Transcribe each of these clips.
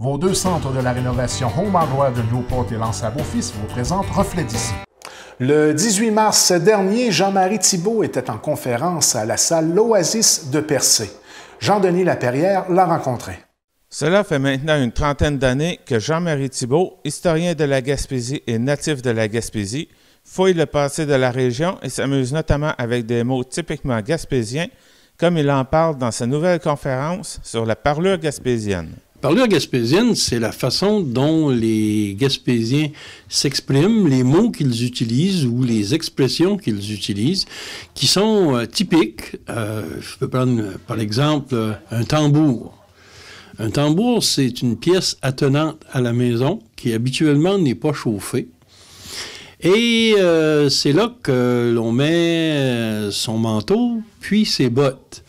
Vos deux centres de la rénovation Home Hardware de Newport et beau Office vous présentent Reflet d'ici. Le 18 mars dernier, Jean-Marie Thibault était en conférence à la salle L'Oasis de Percé. Jean-Denis Laperrière l'a rencontré. Cela fait maintenant une trentaine d'années que Jean-Marie Thibault, historien de la Gaspésie et natif de la Gaspésie, fouille le passé de la région et s'amuse notamment avec des mots typiquement gaspésiens, comme il en parle dans sa nouvelle conférence sur la parlure gaspésienne. Parler gaspésienne, c'est la façon dont les Gaspésiens s'expriment, les mots qu'ils utilisent ou les expressions qu'ils utilisent, qui sont euh, typiques. Euh, je peux prendre, euh, par exemple, un tambour. Un tambour, c'est une pièce attenante à la maison qui habituellement n'est pas chauffée. Et c'est là que l'on met son manteau, puis ses bottes.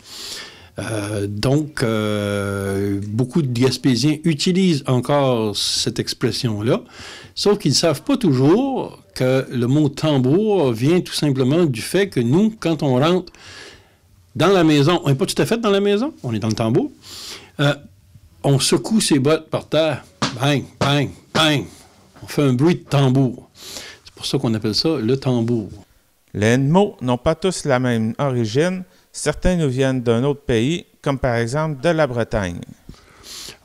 Euh, donc, euh, beaucoup de Gaspésiens utilisent encore cette expression-là, sauf qu'ils ne savent pas toujours que le mot tambour vient tout simplement du fait que nous, quand on rentre dans la maison, on n'est pas tout à fait dans la maison, on est dans le tambour, euh, on secoue ses bottes par terre, bang, bang, bang, on fait un bruit de tambour. C'est pour ça qu'on appelle ça le tambour. Les mots n'ont pas tous la même origine, Certains nous viennent d'un autre pays, comme par exemple de la Bretagne.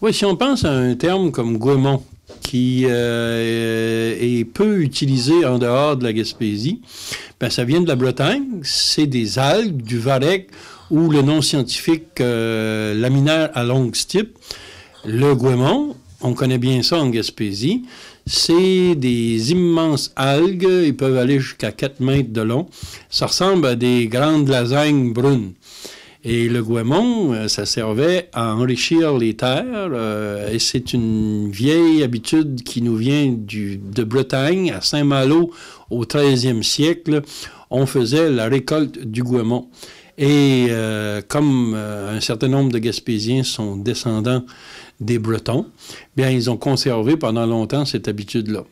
Oui, si on pense à un terme comme goémon, qui euh, est peu utilisé en dehors de la Gaspésie, ben, ça vient de la Bretagne, c'est des algues, du varech, ou le nom scientifique euh, laminaire à longue stipe, le goémon, on connaît bien ça en Gaspésie, c'est des immenses algues, ils peuvent aller jusqu'à 4 mètres de long. Ça ressemble à des grandes lasagnes brunes. Et le goémon, euh, ça servait à enrichir les terres. Euh, et c'est une vieille habitude qui nous vient de Bretagne, à Saint-Malo, au 13e siècle. On faisait la récolte du goémon. Et euh, comme euh, un certain nombre de Gaspésiens sont descendants des Bretons, bien, ils ont conservé pendant longtemps cette habitude-là.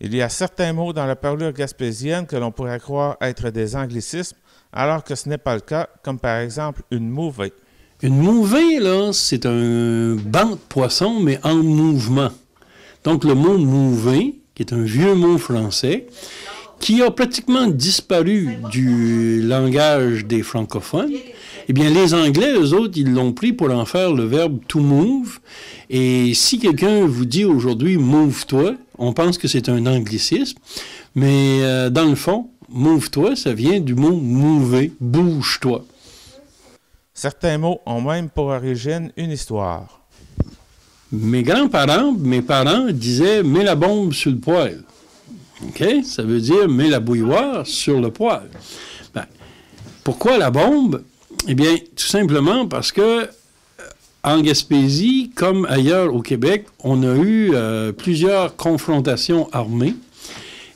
Il y a certains mots dans la parlure gaspésienne que l'on pourrait croire être des anglicismes, alors que ce n'est pas le cas, comme par exemple une mouvée. Une mouvée, là, c'est un banc de poissons, mais en mouvement. Donc, le mot mouvée, qui est un vieux mot français, qui a pratiquement disparu du langage des francophones, eh bien, les Anglais, eux autres, ils l'ont pris pour en faire le verbe to move. Et si quelqu'un vous dit aujourd'hui move-toi, on pense que c'est un anglicisme, mais euh, dans le fond, move-toi, ça vient du mot mouver, bouge-toi. Certains mots ont même pour origine une histoire. Mes grands-parents, mes parents disaient mets la bombe sur le poêle. OK? Ça veut dire mets la bouilloire sur le poêle. Ben, pourquoi la bombe? Eh bien, tout simplement parce que euh, en Gaspésie, comme ailleurs au Québec, on a eu euh, plusieurs confrontations armées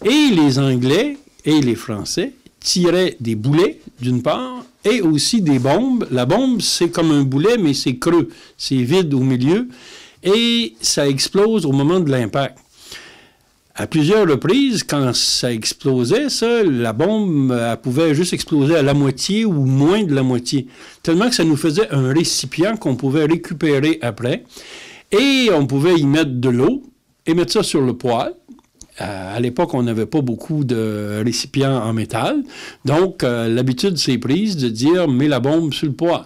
et les Anglais et les Français tiraient des boulets d'une part et aussi des bombes. La bombe, c'est comme un boulet, mais c'est creux, c'est vide au milieu et ça explose au moment de l'impact. À plusieurs reprises, quand ça explosait, ça, la bombe, euh, pouvait juste exploser à la moitié ou moins de la moitié. Tellement que ça nous faisait un récipient qu'on pouvait récupérer après. Et on pouvait y mettre de l'eau et mettre ça sur le poêle. Euh, à l'époque, on n'avait pas beaucoup de récipients en métal. Donc, euh, l'habitude s'est prise de dire mets la bombe sur le poêle.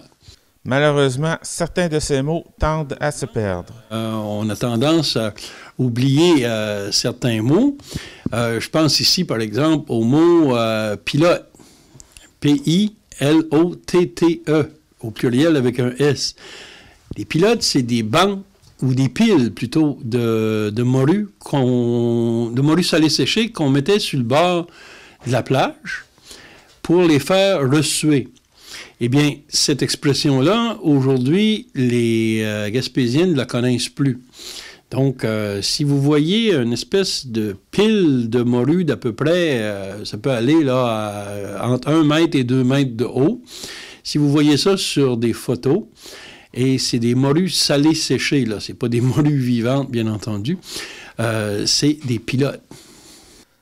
Malheureusement, certains de ces mots tendent à se perdre. on a tendance à oublier euh, certains mots. Euh, je pense ici, par exemple, au mot euh, pilote. P-I-L-O-T-T-E, au pluriel avec un S. Les pilotes, c'est des bancs ou des piles plutôt de, de morue de morue salée séchée qu'on mettait sur le bord de la plage pour les faire ressuer. Eh bien, cette expression-là, aujourd'hui, les Gaspésiens ne la connaissent plus. Donc, euh, si vous voyez une espèce de pile de morue d'à peu près, euh, ça peut aller là entre 1 mètre et 2 mètres de haut. Si vous voyez ça sur des photos, et c'est des morues salées séchées, là, c'est pas des morues vivantes, bien entendu, euh, c'est des pilotes.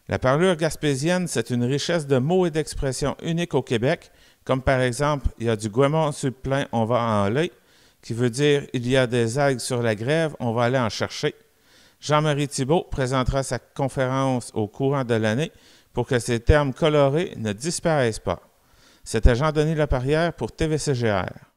La parlure gaspésienne, c'est une richesse de mots et d'expressions unique au Québec, comme par exemple, il y a du goémon sur plein, on va en lait qui veut dire Il y a des algues sur la grève, on va aller en chercher. Jean-Marie Thibault présentera sa conférence au courant de l'année pour que ces termes colorés ne disparaissent pas. C'était Jean-Denis Laparrière pour TVCGR.